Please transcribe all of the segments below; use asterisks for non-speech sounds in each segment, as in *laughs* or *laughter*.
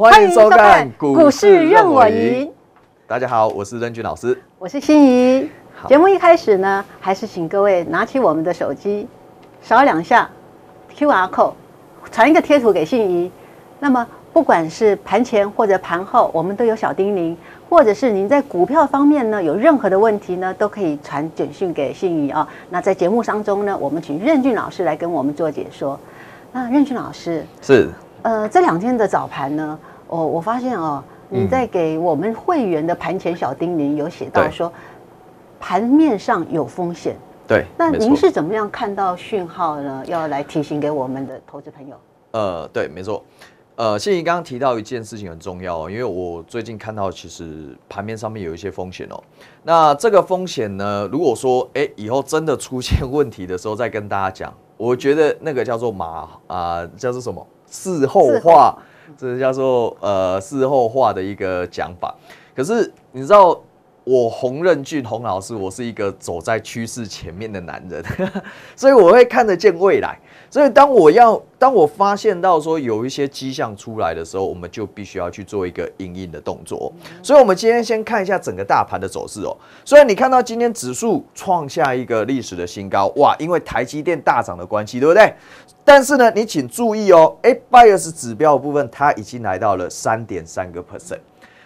欢迎收看《股市任我赢》。大家好，我是任俊老师，我是心怡。节目一开始呢，还是请各位拿起我们的手机，扫两下 QR code，传一个贴图给心怡。那么，不管是盘前或者盘后，我们都有小叮咛，或者是您在股票方面呢有任何的问题呢，都可以传简讯给心怡啊。那在节目当中呢，我们请任俊老师来跟我们做解说。那任俊老师是，呃，这两天的早盘呢？哦，我发现哦，你在给我们会员的盘前小叮咛有写到说，盘面上有风险。对，那您是怎么样看到讯号呢？要来提醒给我们的投资朋友？呃，对，没错。呃，谢毅刚刚提到一件事情很重要哦，因为我最近看到其实盘面上面有一些风险哦。那这个风险呢，如果说哎以后真的出现问题的时候再跟大家讲，我觉得那个叫做马啊叫做什么事后话。这是叫做呃事后话的一个讲法，可是你知道。我洪任俊洪老师，我是一个走在趋势前面的男人，*laughs* 所以我会看得见未来。所以当我要，当我发现到说有一些迹象出来的时候，我们就必须要去做一个隐隐的动作。所以，我们今天先看一下整个大盘的走势哦。虽然你看到今天指数创下一个历史的新高，哇，因为台积电大涨的关系，对不对？但是呢，你请注意哦，哎，BIAS 指标部分它已经来到了三点三个 percent。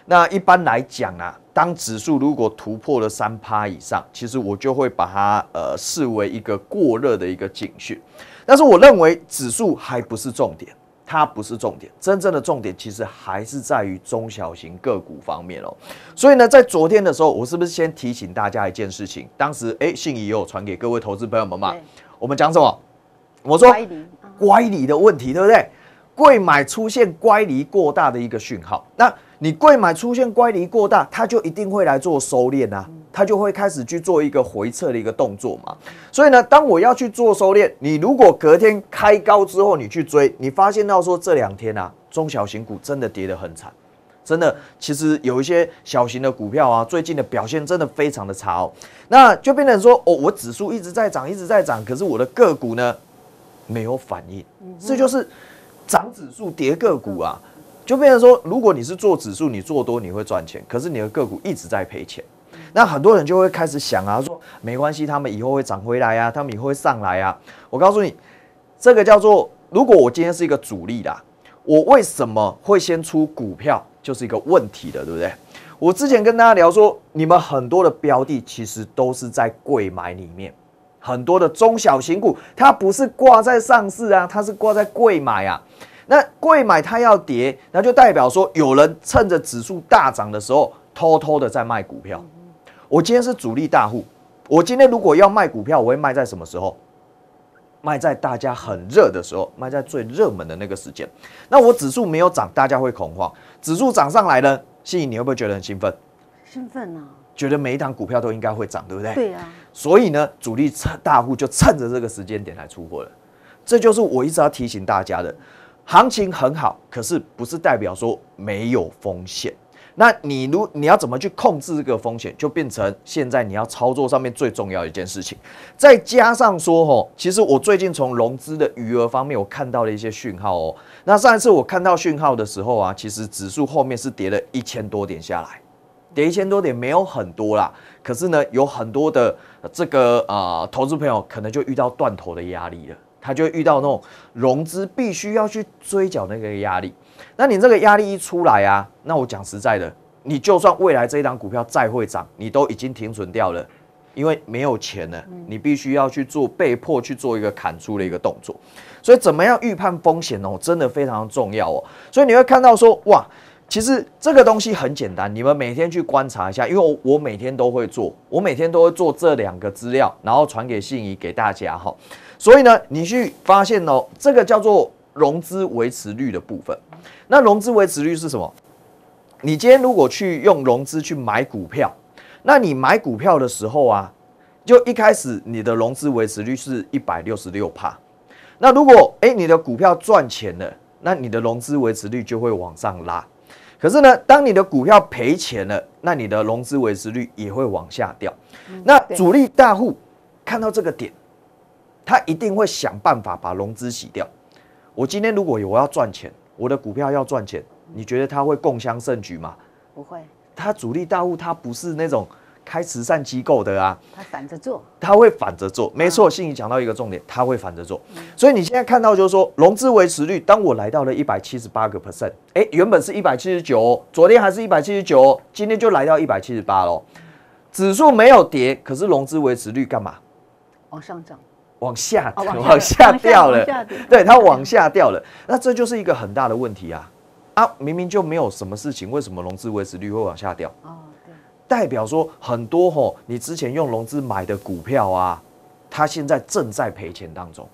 那一般来讲啊。当指数如果突破了三趴以上，其实我就会把它呃视为一个过热的一个警讯。但是我认为指数还不是重点，它不是重点，真正的重点其实还是在于中小型个股方面哦。所以呢，在昨天的时候，我是不是先提醒大家一件事情？当时哎，信宜也有传给各位投资朋友们嘛？我们讲什么？我说乖离的问题，对不对？贵买出现乖离过大的一个讯号，那。你贵买出现乖离过大，它就一定会来做收敛啊，它就会开始去做一个回撤的一个动作嘛。所以呢，当我要去做收敛，你如果隔天开高之后你去追，你发现到说这两天啊，中小型股真的跌得很惨，真的，其实有一些小型的股票啊，最近的表现真的非常的差哦。那就变成说，哦，我指数一直在涨，一直在涨，可是我的个股呢没有反应，这就是涨指数跌个股啊。就变成说，如果你是做指数，你做多你会赚钱，可是你的个股一直在赔钱，那很多人就会开始想啊，说没关系，他们以后会涨回来啊，他们以后会上来啊。我告诉你，这个叫做，如果我今天是一个主力的，我为什么会先出股票，就是一个问题的，对不对？我之前跟大家聊说，你们很多的标的其实都是在贵买里面，很多的中小型股，它不是挂在上市啊，它是挂在贵买啊。那贵买它要跌，那就代表说有人趁着指数大涨的时候偷偷的在卖股票。我今天是主力大户，我今天如果要卖股票，我会卖在什么时候？卖在大家很热的时候，卖在最热门的那个时间。那我指数没有涨，大家会恐慌；指数涨上来了，信颖你会不会觉得很兴奋？兴奋啊！觉得每一档股票都应该会涨，对不对？对呀。所以呢，主力大户就趁着这个时间点来出货了。这就是我一直要提醒大家的。行情很好，可是不是代表说没有风险。那你如你要怎么去控制这个风险，就变成现在你要操作上面最重要一件事情。再加上说吼，其实我最近从融资的余额方面，我看到了一些讯号哦。那上一次我看到讯号的时候啊，其实指数后面是跌了一千多点下来，跌一千多点没有很多啦，可是呢，有很多的这个啊投资朋友可能就遇到断头的压力了。他就会遇到那种融资必须要去追缴那个压力，那你这个压力一出来啊，那我讲实在的，你就算未来这一张股票再会涨，你都已经停损掉了，因为没有钱了，你必须要去做被迫去做一个砍出的一个动作。所以怎么样预判风险哦，真的非常重要哦。所以你会看到说哇，其实这个东西很简单，你们每天去观察一下，因为我我每天都会做，我每天都会做这两个资料，然后传给信仪给大家哈。所以呢，你去发现哦，这个叫做融资维持率的部分。那融资维持率是什么？你今天如果去用融资去买股票，那你买股票的时候啊，就一开始你的融资维持率是一百六十六帕。那如果哎你的股票赚钱了，那你的融资维持率就会往上拉。可是呢，当你的股票赔钱了，那你的融资维持率也会往下掉。那主力大户看到这个点。他一定会想办法把融资洗掉。我今天如果有要赚钱，我的股票要赚钱，你觉得他会共襄盛举吗？不会。他主力大户，他不是那种开慈善机构的啊。他反着做。他会反着做，没错。信宇讲到一个重点，他会反着做。所以你现在看到就是说，融资维持率，当我来到了一百七十八个 percent，哎，原本是一百七十九，昨天还是一百七十九，今天就来到一百七十八咯。指数没有跌，可是融资维持率干嘛？往上涨。往下，往下掉了，对，它往下掉了。那这就是一个很大的问题啊！啊，明明就没有什么事情，为什么融资维持率会往下掉？哦，对，代表说很多吼，你之前用融资买的股票啊，它现在正在赔钱当中。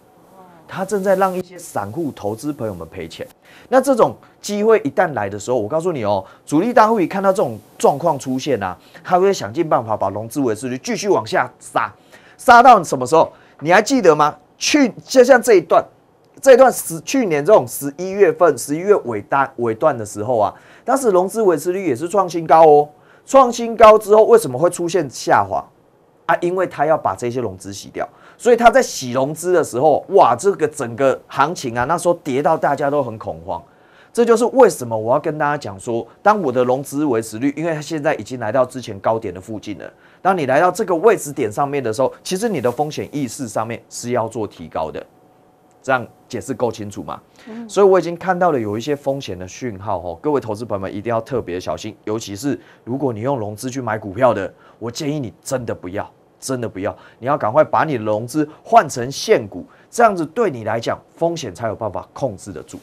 它正在让一些散户投资朋友们赔钱。那这种机会一旦来的时候，我告诉你哦，主力大户一看到这种状况出现啊，他会想尽办法把融资维持率继续往下杀，杀到什么时候？你还记得吗？去就像这一段，这段十去年这种十一月份十一月尾单尾段的时候啊，当时融资维持率也是创新高哦。创新高之后，为什么会出现下滑？啊，因为他要把这些融资洗掉，所以他在洗融资的时候，哇，这个整个行情啊，那时候跌到大家都很恐慌。这就是为什么我要跟大家讲说，当我的融资维持率，因为它现在已经来到之前高点的附近了。当你来到这个位置点上面的时候，其实你的风险意识上面是要做提高的。这样解释够清楚吗？所以我已经看到了有一些风险的讯号哦，各位投资朋友们一定要特别小心，尤其是如果你用融资去买股票的，我建议你真的不要，真的不要，你要赶快把你的融资换成现股，这样子对你来讲风险才有办法控制得住，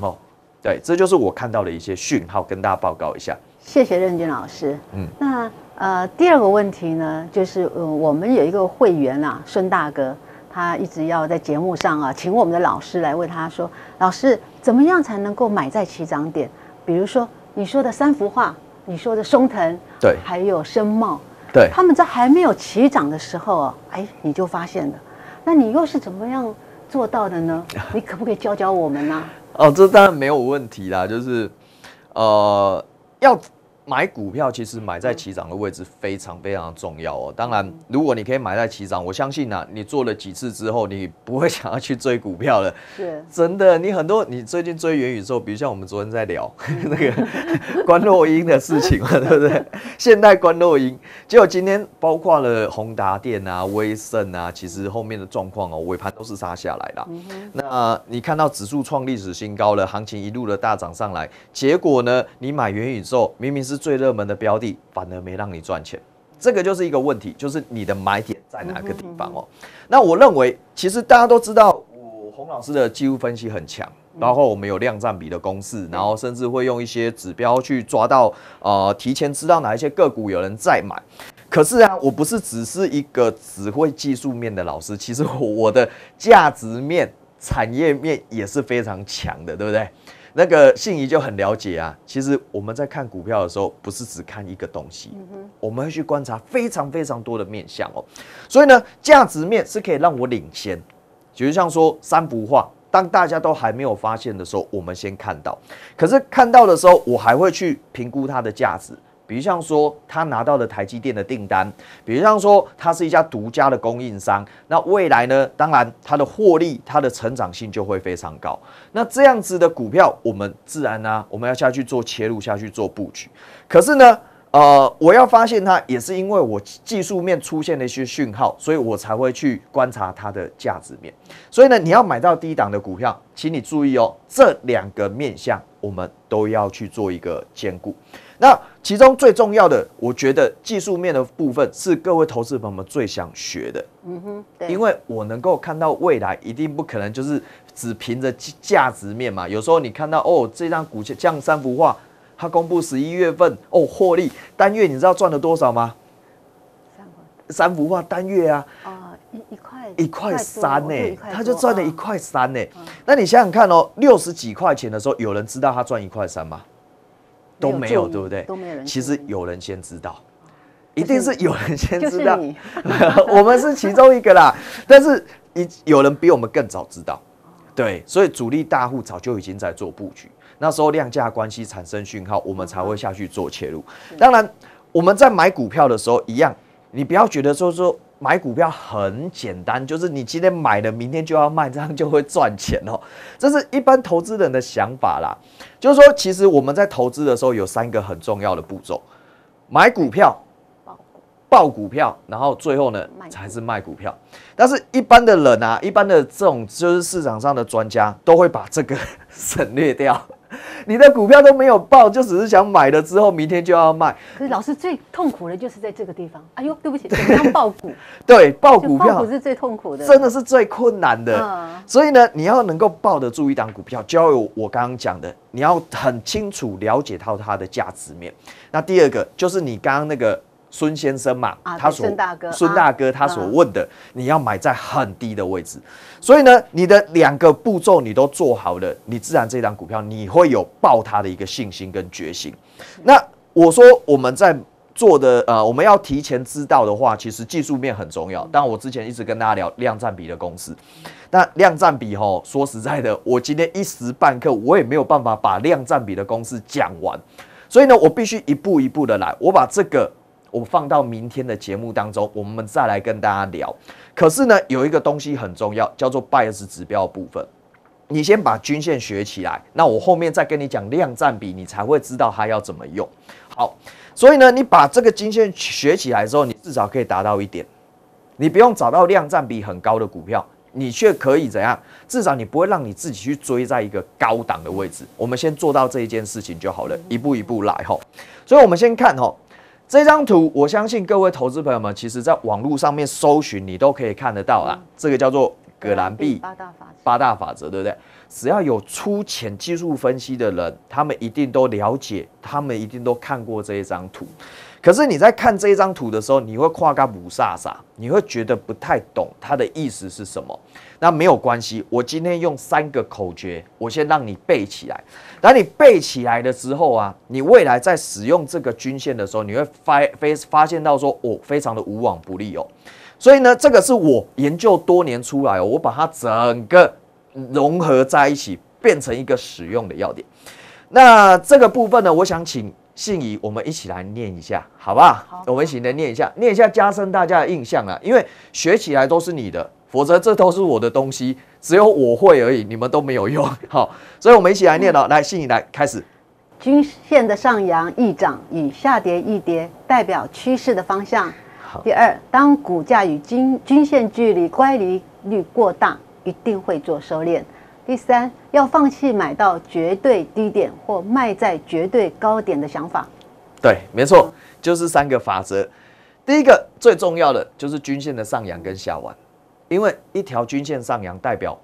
好。对，这就是我看到的一些讯号，跟大家报告一下。谢谢任军老师。嗯，那呃第二个问题呢，就是呃我们有一个会员啊，孙大哥，他一直要在节目上啊，请我们的老师来问他说，老师怎么样才能够买在起涨点？比如说你说的三幅画，你说的松藤，对，还有深茂，对，他们在还没有起涨的时候哦，哎，你就发现了，那你又是怎么样做到的呢？你可不可以教教我们呢？哦，这当然没有问题啦，就是，呃，要。买股票其实买在起涨的位置非常非常重要哦。当然，如果你可以买在起涨，我相信呢，你做了几次之后，你不会想要去追股票了。是，真的。你很多，你最近追元宇宙，比如像我们昨天在聊 *laughs* 那个关洛英的事情嘛，对不对？*laughs* 现代关洛英，结果今天包括了宏达电啊、威盛啊，其实后面的状况哦，尾盘都是杀下来的。嗯那你看到指数创历史新高了，行情一路的大涨上来，结果呢，你买元宇宙，明明是。是最热门的标的，反而没让你赚钱，这个就是一个问题，就是你的买点在哪个地方哦。那我认为，其实大家都知道，我洪老师的技术分析很强，包括我们有量占比的公式，然后甚至会用一些指标去抓到，呃，提前知道哪一些个股有人在买。可是啊，我不是只是一个只会技术面的老师，其实我的价值面、产业面也是非常强的，对不对？那个信仪就很了解啊。其实我们在看股票的时候，不是只看一个东西，我们会去观察非常非常多的面相哦。所以呢，价值面是可以让我领先，就像说三幅画，当大家都还没有发现的时候，我们先看到。可是看到的时候，我还会去评估它的价值。比如像说，他拿到了台积电的订单；比如像说，他是一家独家的供应商。那未来呢？当然，它的获利、它的成长性就会非常高。那这样子的股票，我们自然呢，我们要下去做切入，下去做布局。可是呢？呃，我要发现它，也是因为我技术面出现了一些讯号，所以我才会去观察它的价值面。所以呢，你要买到低档的股票，请你注意哦，这两个面相我们都要去做一个兼顾。那其中最重要的，我觉得技术面的部分是各位投资朋友们最想学的。嗯哼，对，因为我能够看到未来，一定不可能就是只凭着价值面嘛。有时候你看到哦，这张股像三幅画。他公布十一月份哦，获利单月，你知道赚了多少吗？三幅画，单月啊？啊，一一块一块三呢，他就赚了一块三呢。那你想想看哦，六十几块钱的时候，有人知道他赚一块三吗？都没有，对不对？都没有人。其实有人先知道，一定是有人先知道。*laughs* 我们是其中一个啦，*laughs* 但是一有人比我们更早知道，对，所以主力大户早就已经在做布局。那时候量价关系产生讯号，我们才会下去做切入。当然，我们在买股票的时候一样，你不要觉得说说买股票很简单，就是你今天买了，明天就要卖，这样就会赚钱哦。*laughs* 这是一般投资人的想法啦。就是说，其实我们在投资的时候有三个很重要的步骤：买股票、爆股、爆股票，然后最后呢才是卖股票。但是一般的人啊，一般的这种就是市场上的专家，都会把这个 *laughs* 省略掉。*laughs* 你的股票都没有爆，就只是想买了之后明天就要卖。可是老师最痛苦的就是在这个地方。哎呦，对不起，怎样爆股？*laughs* 对，爆股票是最痛苦的，真的是最困难的。所以呢，你要能够抱得住一档股票，就有我刚刚讲的，你要很清楚了解到它的价值面。那第二个就是你刚刚那个。孙先生嘛，他所孙大哥，孙大哥他所问的，你要买在很低的位置，所以呢，你的两个步骤你都做好了，你自然这张股票你会有爆他的一个信心跟决心。那我说我们在做的，呃，我们要提前知道的话，其实技术面很重要。但我之前一直跟大家聊量占比的公司，那量占比吼，说实在的，我今天一时半刻我也没有办法把量占比的公司讲完，所以呢，我必须一步一步的来，我把这个。我放到明天的节目当中，我们再来跟大家聊。可是呢，有一个东西很重要，叫做 BIAS 指标的部分。你先把均线学起来，那我后面再跟你讲量占比，你才会知道它要怎么用。好，所以呢，你把这个均线学起来之后，你至少可以达到一点，你不用找到量占比很高的股票，你却可以怎样？至少你不会让你自己去追在一个高档的位置。我们先做到这一件事情就好了，一步一步来哈。所以我们先看哈。这张图，我相信各位投资朋友们，其实在网络上面搜寻，你都可以看得到啦。这个叫做葛兰币八大法则，八大法则对不对？只要有粗浅技术分析的人，他们一定都了解，他们一定都看过这一张图。可是你在看这一张图的时候，你会夸个五煞煞，你会觉得不太懂它的意思是什么。那没有关系，我今天用三个口诀，我先让你背起来。当你背起来了之后啊，你未来在使用这个均线的时候，你会发非发现到说，我非常的无往不利哦。所以呢，这个是我研究多年出来，我把它整个融合在一起，变成一个使用的要点。那这个部分呢，我想请。信宜，我们一起来念一下，好不好？我们一起来念一下，念一下，加深大家的印象啊！因为学起来都是你的，否则这都是我的东西，只有我会而已，你们都没有用。*laughs* 好，所以我们一起来念了。来，信宜来开始。均线的上扬一涨与下跌一跌，代表趋势的方向。好。第二，当股价与均均线距离乖离率过大，一定会做收敛。第三，要放弃买到绝对低点或卖在绝对高点的想法。对，没错，就是三个法则。第一个最重要的就是均线的上扬跟下弯，因为一条均线上扬代表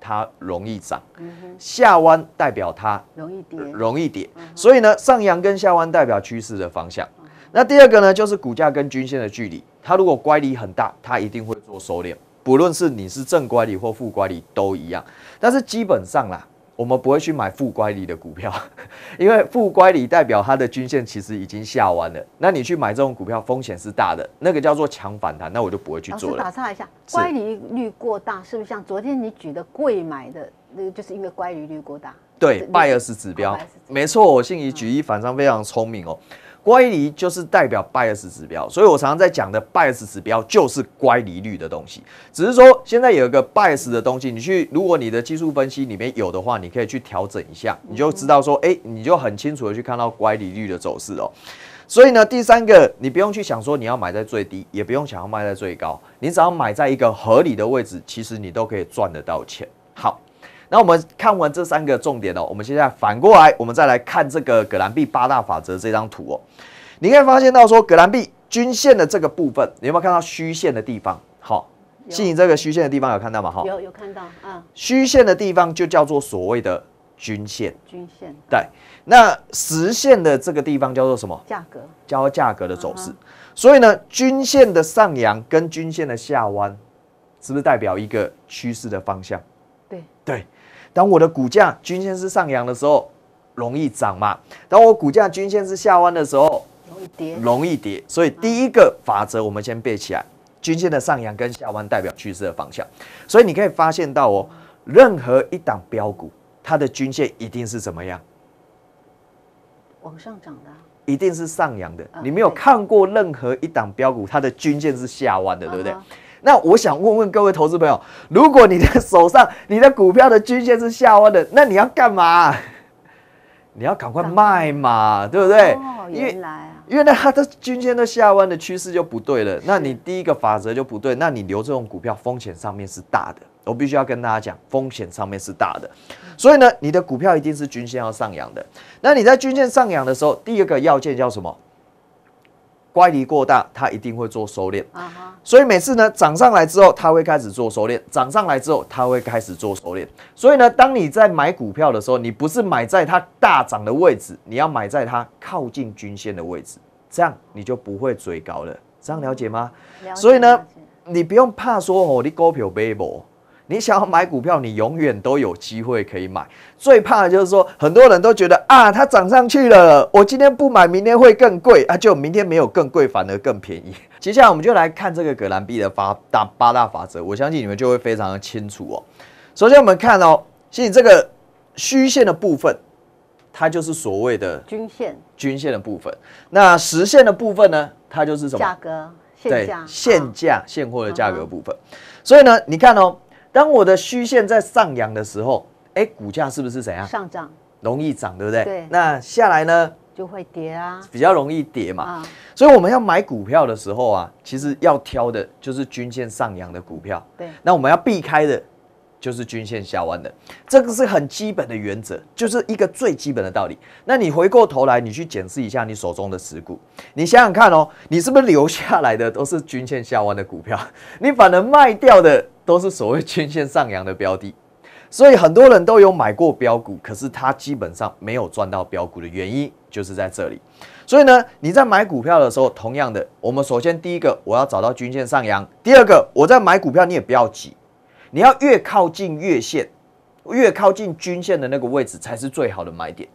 它容易涨，下弯代表它容易跌，容易跌。所以呢，上扬跟下弯代表趋势的方向。那第二个呢，就是股价跟均线的距离，它如果乖离很大，它一定会做收敛。不论是你是正乖离或负乖离都一样，但是基本上啦，我们不会去买负乖离的股票，*laughs* 因为负乖离代表它的均线其实已经下弯了。那你去买这种股票，风险是大的，那个叫做强反弹，那我就不会去做了。打岔一下，乖离率过大是不是像昨天你举的贵买的那个，就是因为乖离率过大？对，拜尔斯指标，没错，我信你举一反三非常聪明哦。乖离就是代表 B i a S 指标，所以我常常在讲的 B i a S 指标就是乖离率的东西。只是说现在有一个 B i a S 的东西，你去，如果你的技术分析里面有的话，你可以去调整一下，你就知道说，哎，你就很清楚的去看到乖离率的走势哦。所以呢，第三个，你不用去想说你要买在最低，也不用想要卖在最高，你只要买在一个合理的位置，其实你都可以赚得到钱。好。那我们看完这三个重点呢，我们现在反过来，我们再来看这个葛兰币八大法则这张图哦。你可以发现到说，葛兰币均线的这个部分，你有没有看到虚线的地方？好，吸引这个虚线的地方有看到吗？哈，有有看到啊。虚线的地方就叫做所谓的均线。均线。对，那实线的这个地方叫做什么？价格。叫做价格的走势。所以呢，均线的上扬跟均线的下弯，是不是代表一个趋势的方向？对对。当我的股价均线是上扬的时候，容易涨嘛？当我股价均线是下弯的时候，容易跌，容易跌。所以第一个法则我们先背起来：均线的上扬跟下弯代表趋势的方向。所以你可以发现到哦，任何一档标股，它的均线一定是怎么样？往上涨的，一定是上扬的。你没有看过任何一档标股，它的均线是下弯的，对不对？那我想问问各位投资朋友，如果你的手上你的股票的均线是下弯的，那你要干嘛？*laughs* 你要赶快卖嘛，对不对？哦，原来啊，原来它的均线都下弯的趋势就不对了。那你第一个法则就不对，那你留这种股票风险上面是大的，我必须要跟大家讲，风险上面是大的。所以呢，你的股票一定是均线要上扬的。那你在均线上扬的时候，第二个要件叫什么？乖离过大，它一定会做收敛啊！所以每次呢，涨上来之后，它会开始做收敛；涨上来之后，它会开始做收敛。所以呢，当你在买股票的时候，你不是买在它大涨的位置，你要买在它靠近均线的位置，这样你就不会追高了。这样了解吗？所以呢，你不用怕说哦，你股票背波。你想要买股票，你永远都有机会可以买。最怕的就是说，很多人都觉得啊，它涨上去了，我今天不买，明天会更贵啊，就明天没有更贵，反而更便宜。*laughs* 接下来我们就来看这个葛兰币的八大八大法则，我相信你们就会非常的清楚哦。首先我们看哦，其实这个虚线的部分，它就是所谓的均线，均线的部分。那实线的部分呢，它就是什么？价格现价现价现货的价格部分。所以呢，你看哦。当我的虚线在上扬的时候，哎，股价是不是怎样上涨，容易涨，对不对？对。那下来呢，就会跌啊，比较容易跌嘛。啊。所以我们要买股票的时候啊，其实要挑的就是均线上扬的股票。对。那我们要避开的，就是均线下弯的，这个是很基本的原则，就是一个最基本的道理。那你回过头来，你去检视一下你手中的持股，你想想看哦，你是不是留下来的都是均线下弯的股票？你反而卖掉的。都是所谓均线上扬的标的，所以很多人都有买过标股，可是他基本上没有赚到标股的原因就是在这里。所以呢，你在买股票的时候，同样的，我们首先第一个我要找到均线上扬，第二个我在买股票，你也不要急，你要越靠近月线，越靠近均线的那个位置才是最好的买点。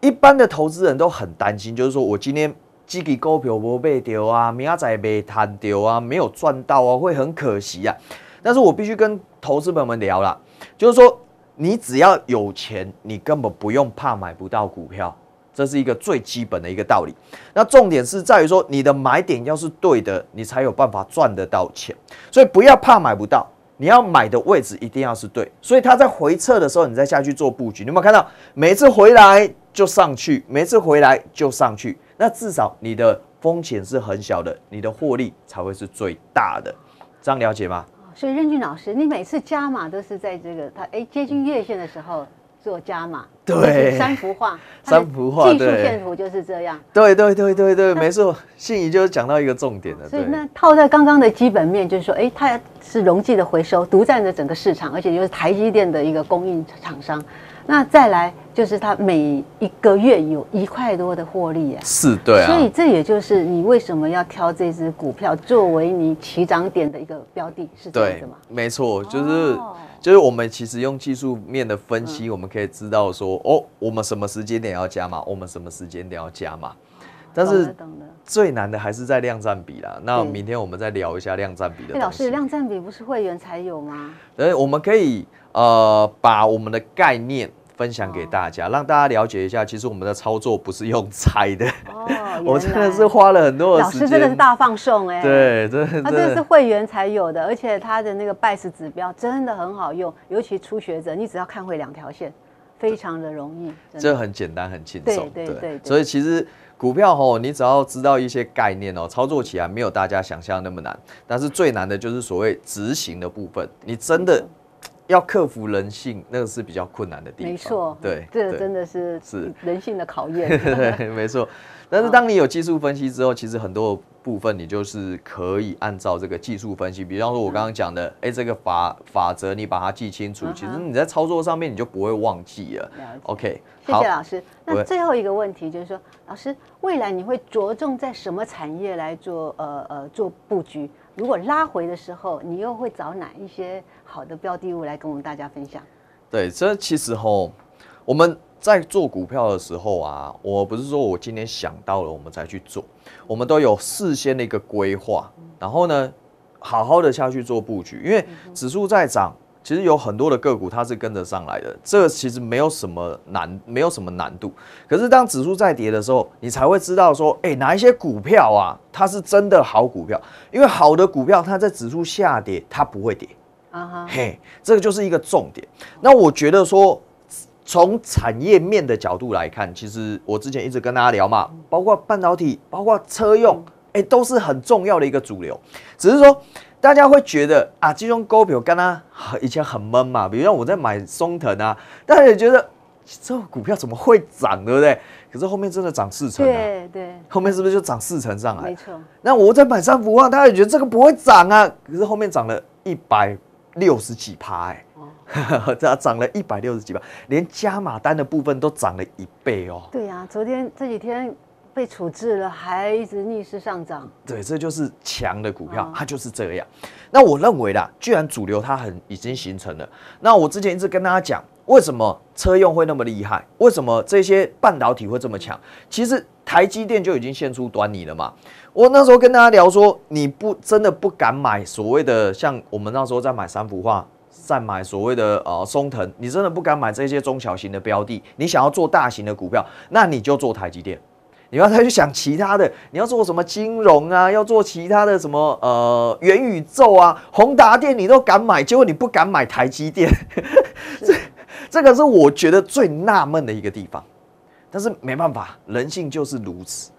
一般的投资人都很担心，就是说我今天自己股票不被丢啊，明仔载未摊到啊，没有赚到啊，会很可惜啊。但是我必须跟投资朋友们聊了，就是说，你只要有钱，你根本不用怕买不到股票，这是一个最基本的一个道理。那重点是在于说，你的买点要是对的，你才有办法赚得到钱。所以不要怕买不到，你要买的位置一定要是对。所以它在回撤的时候，你再下去做布局，你有没有看到？每次回来就上去，每次回来就上去。那至少你的风险是很小的，你的获利才会是最大的。这样了解吗？所以任俊老师，你每次加码都是在这个他哎接近月线的时候做加码，对，三幅画，*laughs* 三幅画，技术线幅就是这样，对对对对对，没错，信仪就讲到一个重点了。所以那套在刚刚的基本面，就是说，哎，它是溶剂的回收独占的整个市场，而且又是台积电的一个供应厂商，那再来。就是他每一个月有一块多的获利呀，是，对啊。所以这也就是你为什么要挑这只股票作为你起涨点的一个标的，是这样的吗？没错，就是，就是我们其实用技术面的分析，我们可以知道说，哦，我们什么时间点要加码，我们什么时间点要加码。但是最难的还是在量占比啦。那明天我们再聊一下量占比的老师，量占比不是会员才有吗？对，我们可以呃把我们的概念。分享给大家，让大家了解一下，其实我们的操作不是用猜的。哦，*laughs* 我真的是花了很多时间。老师真的是大放送哎。对，对。他这个是会员才有的，而且他的那个 b 师 a s 指标真的很好用，尤其初学者，你只要看会两条线，非常的容易。这很简单，很轻松。对对对。所以其实股票吼，你只要知道一些概念哦，操作起来没有大家想象那么难。但是最难的就是所谓执行的部分，你真的。要克服人性，那个是比较困难的地方。没错，对，这真的是是人性的考验。*laughs* 没错，但是当你有技术分析之后，其实很多部分你就是可以按照这个技术分析，比方说我刚刚讲的，哎，这个法法则你把它记清楚，其实你在操作上面你就不会忘记了。OK，谢谢老师。那最后一个问题就是说，老师未来你会着重在什么产业来做？呃呃，做布局？如果拉回的时候，你又会找哪一些？好的标的物来跟我们大家分享。对，这其实吼，我们在做股票的时候啊，我不是说我今天想到了我们才去做，我们都有事先的一个规划，然后呢，好好的下去做布局。因为指数在涨，其实有很多的个股它是跟着上来的，这个其实没有什么难，没有什么难度。可是当指数在跌的时候，你才会知道说，哎，哪一些股票啊，它是真的好股票。因为好的股票，它在指数下跌，它不会跌。啊哈，嘿，这个就是一个重点。那我觉得说，从产业面的角度来看，其实我之前一直跟大家聊嘛，包括半导体，包括车用，哎，都是很重要的一个主流。只是说，大家会觉得啊，这种股票刚刚 *laughs* 以前很闷嘛，比如我在买松藤啊，大家也觉得这个股票怎么会涨，对不对？可是后面真的涨四成啊，对对，后面是不是就涨四成上来？没错。那我再买三福画，大家也觉得这个不会涨啊，可是后面涨了一百。六十几趴哎，*laughs* 这涨了一百六十几吧，连加码单的部分都涨了一倍哦。对呀，昨天这几天被处置了，还一直逆势上涨。对，这就是强的股票，它就是这样。那我认为啦，既然主流它很已经形成了，那我之前一直跟大家讲，为什么车用会那么厉害？为什么这些半导体会这么强？其实。台积电就已经现出端倪了嘛？我那时候跟大家聊说，你不真的不敢买所谓的像我们那时候在买三幅画，在买所谓的呃松藤，你真的不敢买这些中小型的标的。你想要做大型的股票，那你就做台积电。你要再去想其他的，你要做什么金融啊，要做其他的什么呃元宇宙啊，宏达电你都敢买，结果你不敢买台积电。*laughs* 这这个是我觉得最纳闷的一个地方。但是没办法，人性就是如此，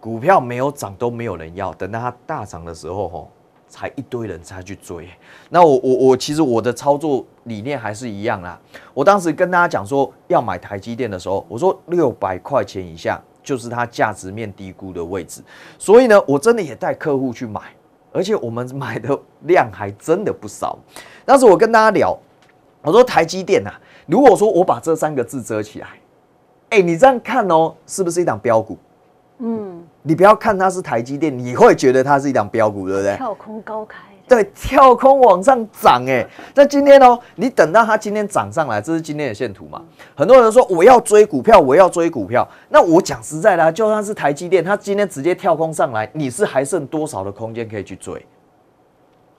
股票没有涨都没有人要，等到它大涨的时候吼，才一堆人才去追。那我我我其实我的操作理念还是一样啦。我当时跟大家讲说要买台积电的时候，我说六百块钱以下就是它价值面低估的位置。所以呢，我真的也带客户去买，而且我们买的量还真的不少。当时我跟大家聊，我说台积电呐，如果说我把这三个字遮起来。哎，你这样看哦，是不是一档标股？嗯，你不要看它是台积电，你会觉得它是一档标股，对不对？跳空高开，对，跳空往上涨。哎，那今天哦，你等到它今天涨上来，这是今天的线图嘛？很多人说我要追股票，我要追股票。那我讲实在的，就算是台积电，它今天直接跳空上来，你是还剩多少的空间可以去追？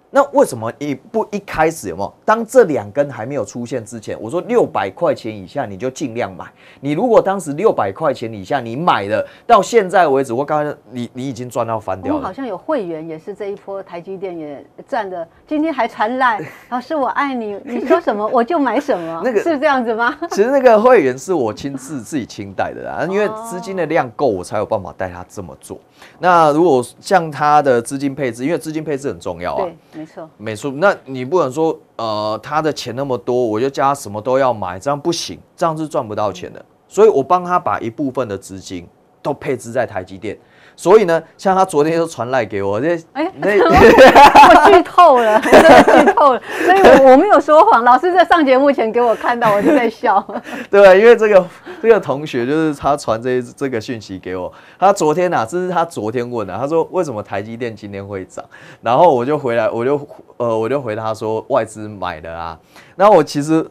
那为什么一不一开始有没有？当这两根还没有出现之前，我说六百块钱以下你就尽量买。你如果当时六百块钱以下你买了，到现在为止，我刚刚你你已经赚到翻掉了。我好像有会员也是这一波台积电也赚的，今天还传来老师我爱你，*laughs* 你说什么我就买什么，那个是这样子吗？*laughs* 其实那个会员是我亲自自己清带的啦，*laughs* 因为资金的量够，我才有办法带他这么做。那如果像他的资金配置，因为资金配置很重要啊。没错，没错。那你不能说，呃，他的钱那么多，我就叫他什么都要买，这样不行，这样是赚不到钱的。所以我帮他把一部分的资金都配置在台积电。所以呢，像他昨天就传来给我，这哎，*laughs* 我剧透了，都 *laughs* 剧透了，所以我没有说谎。老师在上节目前给我看到，我就在笑。*laughs* 对，因为这个这个同学就是他传这这个讯息给我，他昨天呐，这是他昨天问的，他说为什么台积电今天会涨？然后我就回来，我就呃，我就回答说外资买的啊。那我其实。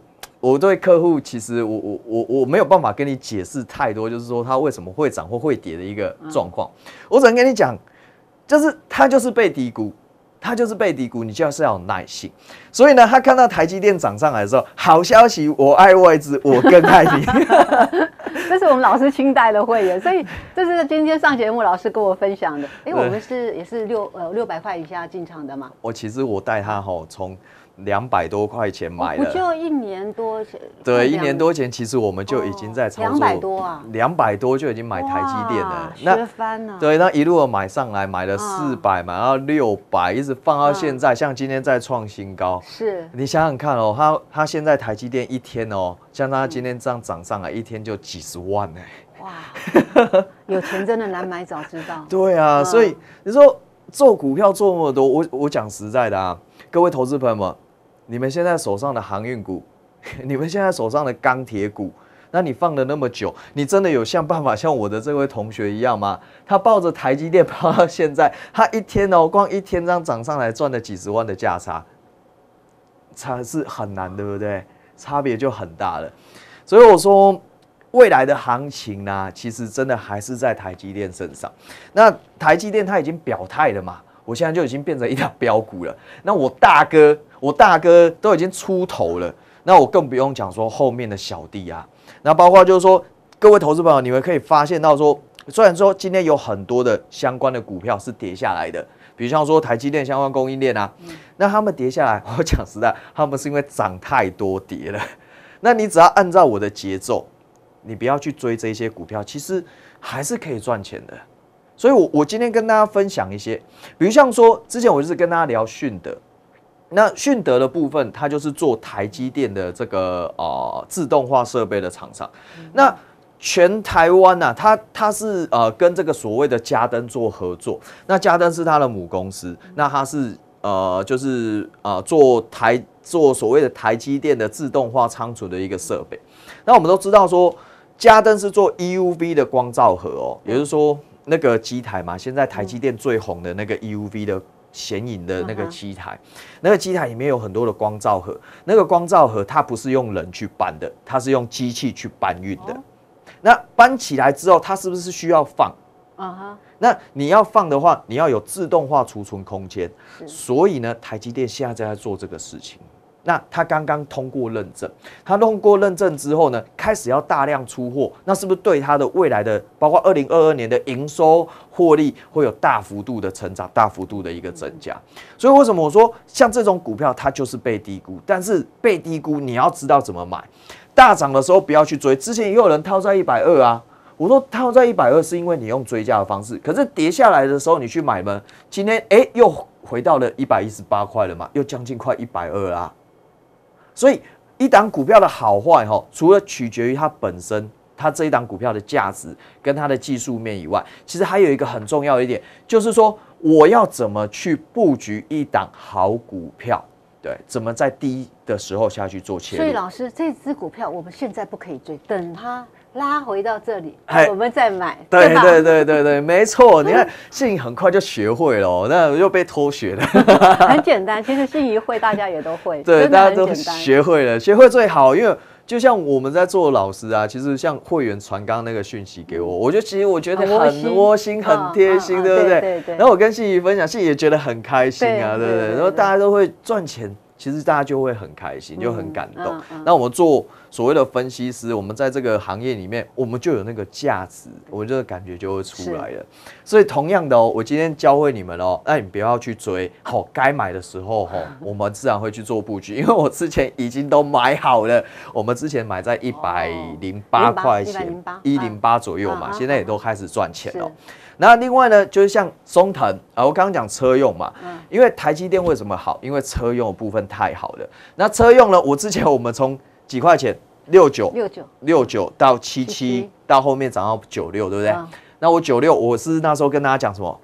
我对客户其实我我我我没有办法跟你解释太多，就是说它为什么会涨或会跌的一个状况，我只能跟你讲，就是它就是被低估，它就是被低估，你就是要有耐心。所以呢，他看到台积电涨上来的时候，好消息，我爱外资，我更爱你。*laughs* 这是我们老师亲带的会员，所以这是今天上节目老师跟我分享的。哎，我们是也是六呃六百块以下进场的嘛？我其实我带他哈从。两百多块钱买了，不就一年多前？对，一年多前其实我们就已经在操作两百多啊，两百多就已经买台积电了。翻了，对，那一路买上来，买了四百，买到六百，一直放到现在，像今天再创新高。是，你想想看哦，他他现在台积电一天哦，像他今天这样涨上来，一天就几十万呢。哇，有钱真的难买，早知道。*laughs* 对啊，所以你说做股票做那么多，我我讲实在的啊，各位投资朋友们。你们现在手上的航运股，*laughs* 你们现在手上的钢铁股，那你放了那么久，你真的有像办法像我的这位同学一样吗？他抱着台积电跑到现在，他一天哦，光一天这样涨上来，赚了几十万的价差，差是很难，对不对？差别就很大了。所以我说，未来的行情呢，其实真的还是在台积电身上。那台积电他已经表态了嘛？我现在就已经变成一条标股了。那我大哥。我大哥都已经出头了，那我更不用讲说后面的小弟啊。那包括就是说，各位投资朋友，你们可以发现到说，虽然说今天有很多的相关的股票是跌下来的，比如像说台积电相关供应链啊，那他们跌下来，*laughs* 我讲实在，他们是因为涨太多跌了。那你只要按照我的节奏，你不要去追这些股票，其实还是可以赚钱的。所以，我我今天跟大家分享一些，比如像说之前我就是跟大家聊迅德。那迅德的部分，它就是做台积电的这个呃自动化设备的厂商。那全台湾呐，它它是呃跟这个所谓的嘉登做合作。那嘉登是它的母公司。那它是呃就是呃做台做所谓的台积电的自动化仓储的一个设备。那我们都知道说，嘉登是做 EUV 的光照盒哦，也就是说那个机台嘛。现在台积电最红的那个 EUV 的。显影的那个机台，那个机台里面有很多的光照盒，那个光照盒它不是用人去搬的，它是用机器去搬运的。那搬起来之后，它是不是需要放？啊哈，那你要放的话，你要有自动化储存空间。所以呢，台积电现在在做这个事情。那他刚刚通过认证，他弄过认证之后呢，开始要大量出货，那是不是对他的未来的包括二零二二年的营收、获利会有大幅度的成长、大幅度的一个增加？所以为什么我说像这种股票它就是被低估？但是被低估你要知道怎么买，大涨的时候不要去追。之前也有人套在一百二啊，我说套在一百二是因为你用追加的方式，可是跌下来的时候你去买呢？今天哎又回到了一百一十八块了嘛，又将近快一百二啊，所以一档股票的好坏，哈，除了取决于它本身，它这一档股票的价值跟它的技术面以外，其实还有一个很重要一点，就是说我要怎么去布局一档好股票？对，怎么在低的时候下去做切所以老师，这只股票我们现在不可以追，等它。拉回到这里，我们再买。对对对对对，*laughs* 没错。你看，信宇很快就学会了，那又被偷学了。*laughs* 很简单，其实信宇会，大家也都会。*laughs* 对，大家都学会了，学会最好，因为就像我们在做老师啊，其实像会员传刚那个讯息给我，我就其实我觉得很窝心，很贴心，对不对？然后我跟信宇分享，信宇也觉得很开心啊，对不对？然后大家都会赚钱。其实大家就会很开心，就很感动。那我们做所谓的分析师，我们在这个行业里面，我们就有那个价值，我们这个感觉就会出来了。所以同样的哦，我今天教会你们哦，那你不要去追。好，该买的时候哈，*laughs* 我们自然会去做布局，因为我之前已经都买好了。我们之前买在一百零八块钱，一零八左右嘛，现在也都开始赚钱了。那另外呢，就是像中腾啊，我刚刚讲车用嘛，嗯，因为台积电为什么好？因为车用的部分太好了。那车用呢，我之前我们从几块钱六九六九六九到七七，到后面涨到九六，对不对？那我九六，我是那时候跟大家讲什么？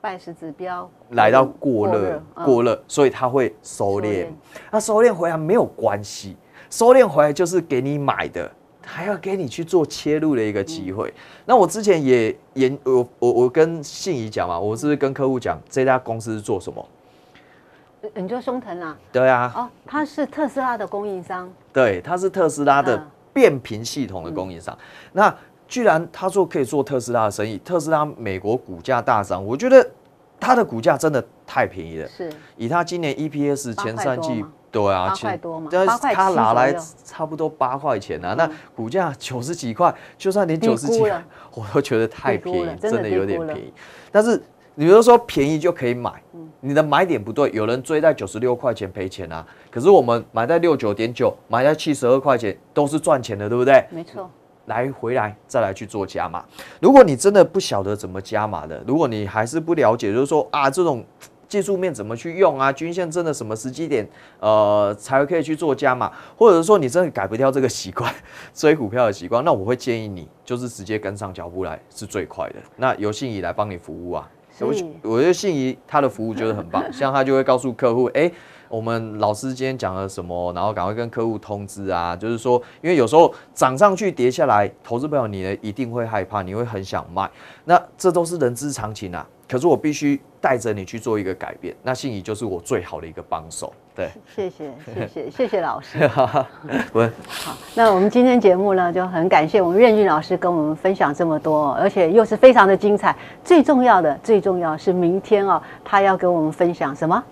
拜十指标来到过热过热，所以它会收敛。那收敛回来没有关系，收敛回来就是给你买的。还要给你去做切入的一个机会。那我之前也研我我我跟信怡讲嘛，我是不是跟客户讲这家公司是做什么？你就胸藤啊？对啊。哦，他是特斯拉的供应商。对，他是特斯拉的变频系统的供应商。那居然他做可以做特斯拉的生意，特斯拉美国股价大涨，我觉得他的股价真的太便宜了。是。以他今年 EPS 前三季。对啊，八块多嘛，他拿来差不多八块钱啊，那股价九十几块，就算你九十几，*laughs* 我都觉得太便宜，真的有点便宜。但是，有的说便宜就可以买，你的买点不对，有人追在九十六块钱赔钱啊。可是我们买在六九点九，买在七十二块钱都是赚钱的，对不对？没错，来回来再来去做加码。如果你真的不晓得怎么加码的，如果你还是不了解，就是说啊，这种。技术面怎么去用啊？均线真的什么时机点，呃，才会可以去做加码，或者说你真的改不掉这个习惯，*laughs* 追股票的习惯？那我会建议你，就是直接跟上脚步来是最快的。那由信宜来帮你服务啊，是。我觉得信宜他的服务就是很棒，*laughs* 像他就会告诉客户，哎，我们老师今天讲了什么，然后赶快跟客户通知啊。就是说，因为有时候涨上去跌下来，投资朋友你呢一定会害怕，你会很想卖，那这都是人之常情啊。可是我必须带着你去做一个改变，那信仪就是我最好的一个帮手。对，*laughs* 谢谢，谢谢，谢谢老师。*laughs* 不好，那我们今天节目呢，就很感谢我们任俊老师跟我们分享这么多，而且又是非常的精彩。最重要的，最重要是明天哦，他要跟我们分享什么？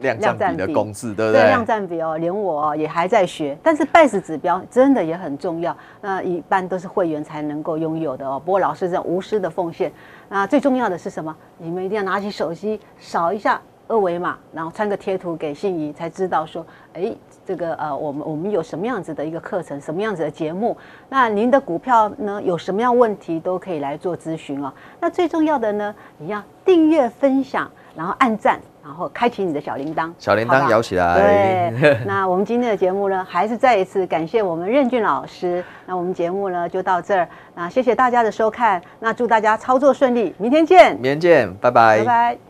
量占比的工资，对不对？量占比哦，连我也还在学，但是 BIAS 指标真的也很重要。那一般都是会员才能够拥有的哦。不过老师在无私的奉献。那最重要的是什么？你们一定要拿起手机扫一下二维码，然后穿个贴图给信宜，才知道说，哎，这个呃，我们我们有什么样子的一个课程，什么样子的节目？那您的股票呢，有什么样问题都可以来做咨询哦。那最重要的呢，你要订阅分享。然后按赞，然后开启你的小铃铛，小铃铛摇起来。对，*laughs* 那我们今天的节目呢，还是再一次感谢我们任俊老师。那我们节目呢就到这儿，那谢谢大家的收看，那祝大家操作顺利，明天见。明天见，拜拜，拜拜。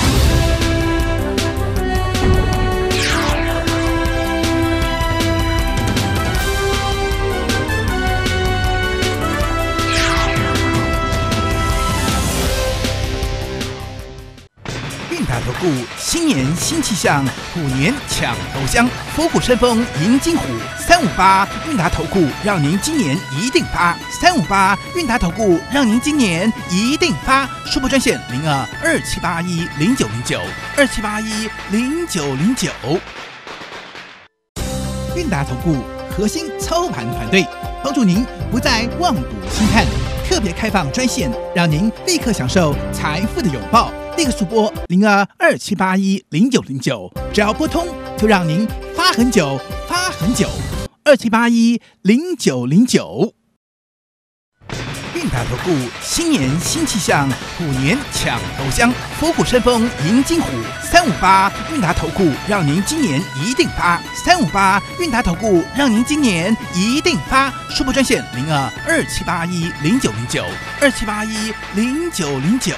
韵达投顾，新年新气象，虎年抢头香，虎虎山风迎金虎，三五八韵达投顾让您今年一定发，三五八韵达投顾让您今年一定发，输拨专线零二二七八一零九零九二七八一零九零九。韵达投顾核心操盘团队，帮助您不再望股兴叹，特别开放专线，让您立刻享受财富的拥抱。这个速播零二二七八一零九零九，只要拨通就让您发很久发很久。二七八一零九零九。运达投顾，新年新气象，虎年抢头香，虎虎山风迎金虎。三五八，运达投顾让您今年一定发。三五八，运达投顾让您今年一定发。速播专线零二二七八一零九零九，二七八一零九零九。